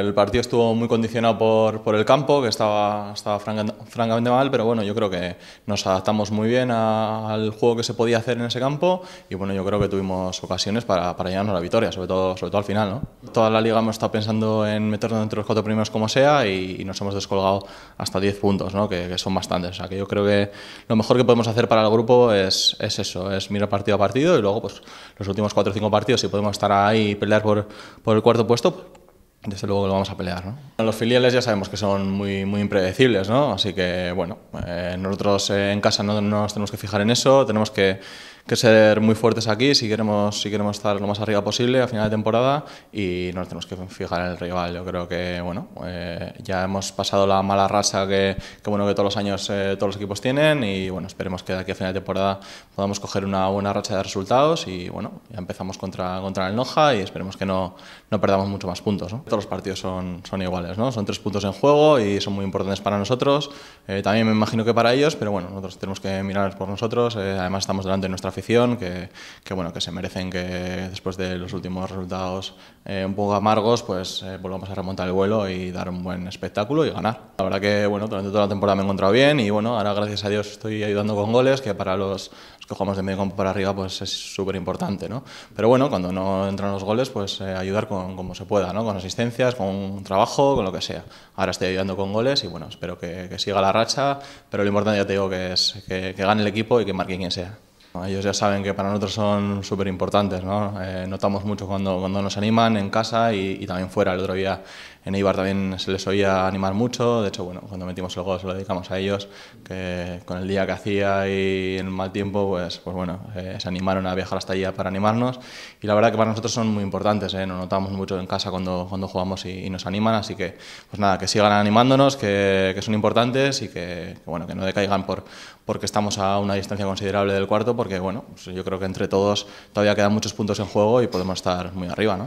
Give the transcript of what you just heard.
El partido estuvo muy condicionado por, por el campo, que estaba, estaba francamente mal, pero bueno, yo creo que nos adaptamos muy bien al juego que se podía hacer en ese campo y bueno, yo creo que tuvimos ocasiones para, para llevarnos la victoria, sobre todo, sobre todo al final. ¿no? Toda la liga hemos estado pensando en meternos entre los cuatro primeros como sea y, nos hemos descolgado hasta 10 puntos, ¿no? que, son bastantes. O sea, que yo creo que lo mejor que podemos hacer para el grupo es, es eso, es mirar partido a partido y luego pues los últimos cuatro o cinco partidos, si podemos estar ahí y pelear por, por el cuarto puesto, desde luego que lo vamos a pelear. ¿no? Los filiales ya sabemos que son muy, muy impredecibles, ¿no? así que bueno, eh, nosotros en casa no, nos tenemos que fijar en eso, tenemos que, que, ser muy fuertes aquí si queremos, si queremos estar lo más arriba posible a final de temporada y no nos tenemos que fijar en el rival. Yo creo que bueno, eh, ya hemos pasado la mala racha que, que bueno, que todos los años eh, todos los equipos tienen y bueno, esperemos que aquí a final de temporada podamos coger una buena racha de resultados y bueno, ya empezamos contra, contra el Noja y esperemos que no, no perdamos mucho más puntos. ¿no? todos los partidos son, son iguales, ¿no? Son tres puntos en juego y son muy importantes para nosotros. Eh, también me imagino que para ellos, pero bueno, nosotros tenemos que mirar por nosotros. Eh, además estamos delante de nuestra afición, que, que, bueno, que se merecen que después de los últimos resultados eh, un poco amargos, pues volvamos a remontar el vuelo y dar un buen espectáculo y ganar. La verdad que bueno, durante toda la temporada me he encontrado bien y bueno, ahora gracias a Dios estoy ayudando con goles, que para los, que jugamos de medio campo para arriba pues es súper importante, ¿no? Pero bueno, cuando no entran los goles, pues ayudar con, como se pueda, ¿no? Con asistencia con un trabajo, con lo que sea. Ahora estoy ayudando con goles y bueno, espero que, siga la racha, pero lo importante ya te digo que es que, gane el equipo y que marque quien sea. Ellos ya saben que para nosotros son súper importantes, ¿no? Eh, notamos mucho cuando, cuando nos animan en casa y, y también fuera. El otro día en Eibar también se les oía animar mucho, de hecho, bueno, cuando metimos el gol se lo dedicamos a ellos, que con el día que hacía y en el mal tiempo, pues, pues bueno, eh, se animaron a viajar hasta allá para animarnos y la verdad que para nosotros son muy importantes, eh, nos notamos mucho en casa cuando, cuando jugamos y, nos animan, así que pues nada, que sigan animándonos, que, son importantes y que, bueno, que no decaigan por, porque estamos a una distancia considerable del cuarto, porque bueno, pues yo creo que entre todos todavía quedan muchos puntos en juego y podemos estar muy arriba, ¿no?